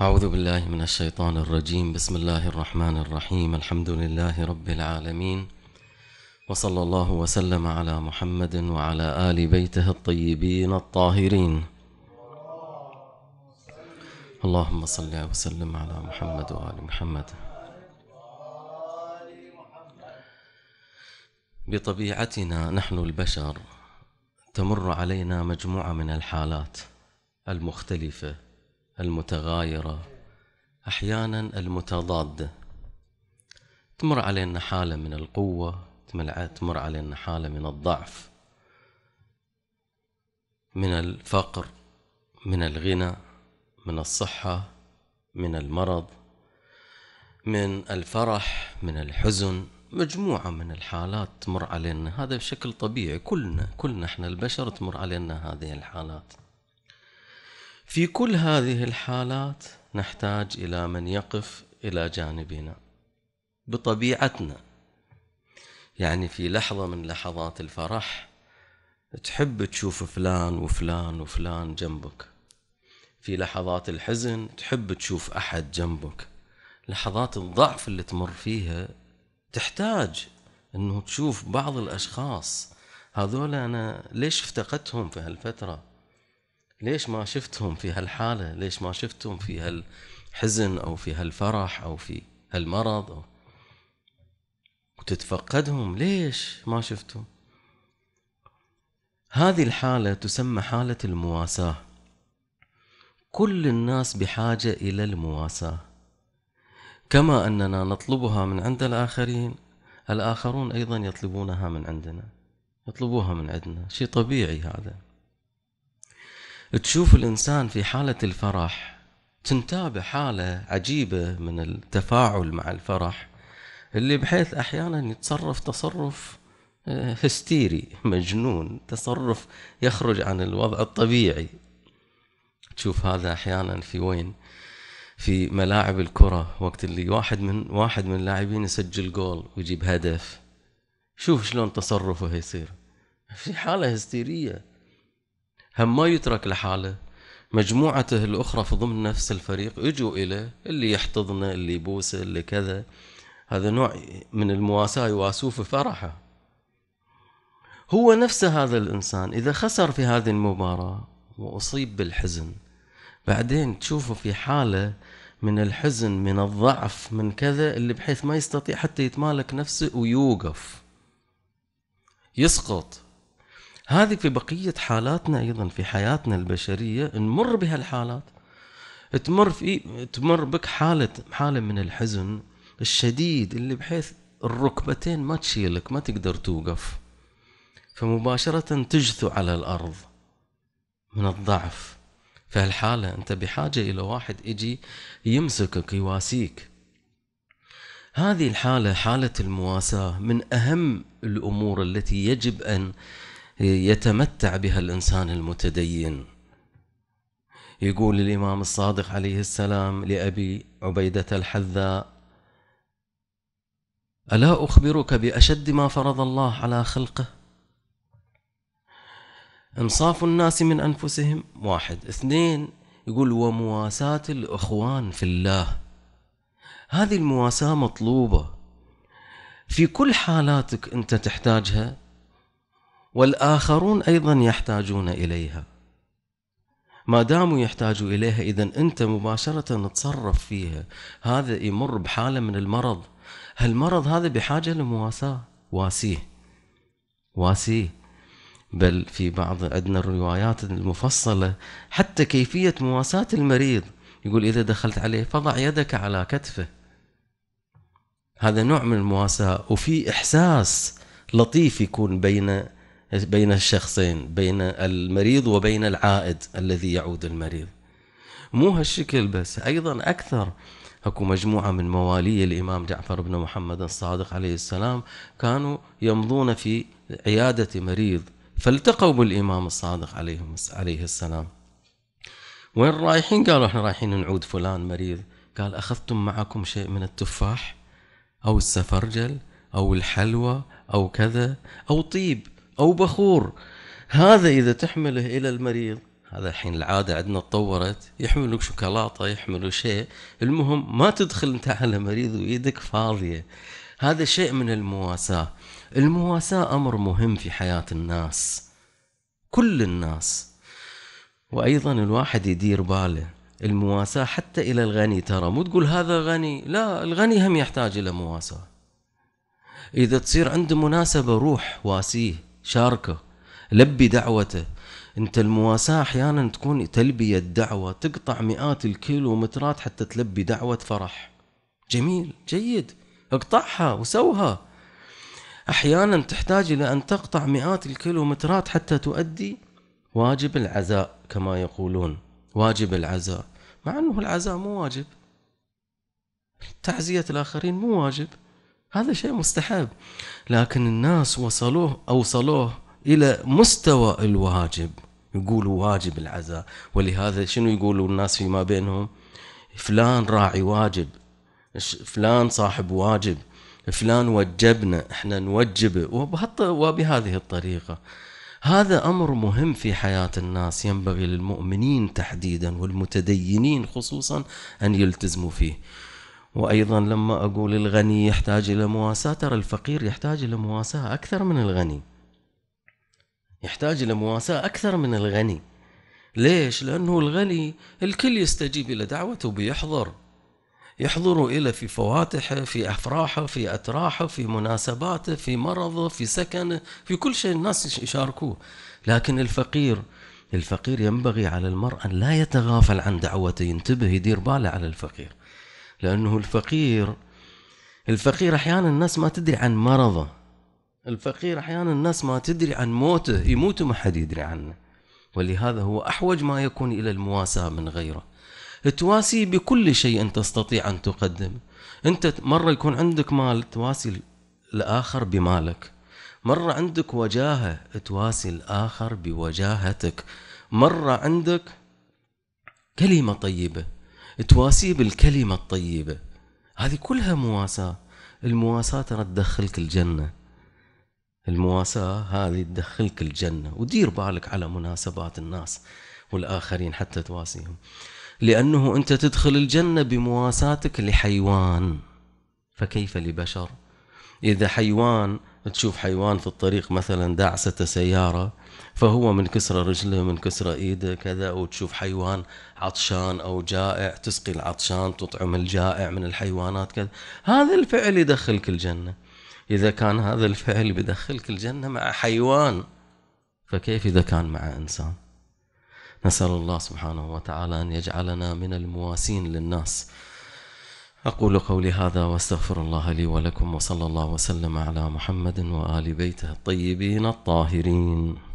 أعوذ بالله من الشيطان الرجيم بسم الله الرحمن الرحيم الحمد لله رب العالمين وصلى الله وسلم على محمد وعلى آل بيته الطيبين الطاهرين اللهم صل وسلم على محمد وآل محمد بطبيعتنا نحن البشر تمر علينا مجموعة من الحالات المختلفة المتغايرة أحيانا المتضادة تمر علينا حالة من القوة تمر علينا حالة من الضعف من الفقر من الغنى من الصحة من المرض من الفرح من الحزن مجموعة من الحالات تمر علينا هذا بشكل طبيعي كلنا كلنا احنا البشر تمر علينا هذه الحالات في كل هذه الحالات نحتاج الى من يقف الى جانبنا بطبيعتنا يعني في لحظه من لحظات الفرح تحب تشوف فلان وفلان وفلان جنبك في لحظات الحزن تحب تشوف احد جنبك لحظات الضعف اللي تمر فيها تحتاج انه تشوف بعض الاشخاص هذول انا ليش افتقدتهم في هالفتره ليش ما شفتهم في هالحالة ليش ما شفتهم في هالحزن أو في هالفرح أو في هالمرض أو وتتفقدهم ليش ما شفتهم هذه الحالة تسمى حالة المواساة كل الناس بحاجة إلى المواساة كما أننا نطلبها من عند الآخرين الآخرون أيضا يطلبونها من عندنا يطلبوها من عندنا شيء طبيعي هذا تشوف الإنسان في حالة الفرح تنتابه حالة عجيبة من التفاعل مع الفرح اللي بحيث أحيانا يتصرف تصرف آه، هستيري مجنون تصرف يخرج عن الوضع الطبيعي تشوف هذا أحيانا في وين في ملاعب الكرة وقت اللي واحد من واحد من اللاعبين يسجل جول ويجيب هدف شوف شلون تصرفه يصير في حالة هستيرية هم ما يترك لحاله مجموعته الأخرى في ضمن نفس الفريق يجوا إليه اللي يحتضنه اللي يبوسه اللي كذا هذا نوع من المواساة يواسوه في فرحه هو نفسه هذا الإنسان إذا خسر في هذه المباراة وأصيب بالحزن بعدين تشوفه في حالة من الحزن من الضعف من كذا اللي بحيث ما يستطيع حتى يتمالك نفسه ويوقف يسقط هذه في بقية حالاتنا أيضا في حياتنا البشرية نمر بهالحالات تمر في تمر بك حالة حالة من الحزن الشديد اللي بحيث الركبتين ما تشيلك ما تقدر توقف فمباشرة تجثو على الأرض من الضعف هالحالة أنت بحاجة إلى واحد يجي يمسكك يواسيك هذه الحالة حالة المواساة من أهم الأمور التي يجب أن يتمتع بها الانسان المتدين يقول الامام الصادق عليه السلام لابي عبيده الحذاء الا اخبرك باشد ما فرض الله على خلقه انصاف الناس من انفسهم واحد اثنين يقول ومواساه الاخوان في الله هذه المواساه مطلوبه في كل حالاتك انت تحتاجها والآخرون أيضا يحتاجون إليها ما داموا يحتاجوا إليها إذا أنت مباشرة تصرف فيها هذا يمر بحالة من المرض هالمرض هذا بحاجة لمواساة واسيه واسيه بل في بعض عندنا الروايات المفصلة حتى كيفية مواساة المريض يقول إذا دخلت عليه فضع يدك على كتفه هذا نوع من المواساة وفي إحساس لطيف يكون بين بين الشخصين بين المريض وبين العائد الذي يعود المريض مو هالشكل بس أيضا أكثر اكو مجموعه من موالي الامام جعفر بن محمد الصادق عليه السلام كانوا يمضون في عياده مريض فالتقوا بالامام الصادق عليهم عليه السلام وين رايحين قالوا احنا رايحين نعود فلان مريض قال اخذتم معكم شيء من التفاح او السفرجل او الحلوى او كذا او طيب او بخور هذا اذا تحمله الى المريض هذا الحين العاده عندنا تطورت يحملوا شوكولاته يحملوا شيء المهم ما تدخل انت على مريض وايدك فاضيه هذا شيء من المواساه المواساه امر مهم في حياه الناس كل الناس وايضا الواحد يدير باله المواساة حتى إلى الغني ترى مو تقول هذا غني لا الغني هم يحتاج إلى مواساة إذا تصير عنده مناسبة روح واسيه شاركه لبي دعوته انت المواساة احيانا تكون تلبية دعوة تقطع مئات الكيلومترات حتى تلبي دعوة فرح جميل جيد اقطعها وسوها احيانا تحتاج الى ان تقطع مئات الكيلومترات حتى تؤدي واجب العزاء كما يقولون واجب العزاء مع انه العزاء مو واجب تعزية الاخرين مو واجب هذا شيء مستحب لكن الناس وصلوه أوصلوه إلى مستوى الواجب يقولوا واجب العزاء ولهذا شنو يقولوا الناس فيما بينهم فلان راعي واجب فلان صاحب واجب فلان وجبنا احنا نوجبه وبهذه الطريقه هذا امر مهم في حياه الناس ينبغي للمؤمنين تحديدا والمتدينين خصوصا ان يلتزموا فيه وأيضا لما أقول الغني يحتاج إلى مواساة ترى الفقير يحتاج إلى مواساة أكثر من الغني يحتاج إلى مواساة أكثر من الغني ليش؟ لأنه الغني الكل يستجيب إلى دعوته بيحضر يحضروا إلى في فواتحه في أفراحه في أتراحه في مناسباته في مرضه في سكنه في كل شيء الناس يشاركوه لكن الفقير الفقير ينبغي على المرء أن لا يتغافل عن دعوته ينتبه يدير باله على الفقير لأنه الفقير الفقير أحيانا الناس ما تدري عن مرضه الفقير أحيانا الناس ما تدري عن موته يموت ما حد يدري عنه ولهذا هو أحوج ما يكون إلى المواساة من غيره تواسي بكل شيء أن تستطيع أن تقدم أنت مرة يكون عندك مال تواسي الآخر بمالك مرة عندك وجاهة تواسي الآخر بوجاهتك مرة عندك كلمة طيبة تواسيه بالكلمة الطيبة هذه كلها مواساة المواساة ترى تدخلك الجنة المواساة هذه تدخلك الجنة ودير بالك على مناسبات الناس والآخرين حتى تواسيهم لأنه أنت تدخل الجنة بمواساتك لحيوان فكيف لبشر إذا حيوان تشوف حيوان في الطريق مثلا دعسة سيارة فهو من كسرة رجله من كسرة إيده كذا وتشوف حيوان عطشان أو جائع تسقي العطشان تطعم الجائع من الحيوانات كذا هذا الفعل يدخلك الجنة إذا كان هذا الفعل بيدخلك الجنة مع حيوان فكيف إذا كان مع إنسان نسأل الله سبحانه وتعالى أن يجعلنا من المواسين للناس أقول قولي هذا وأستغفر الله لي ولكم وصلى الله وسلم على محمد وآل بيته الطيبين الطاهرين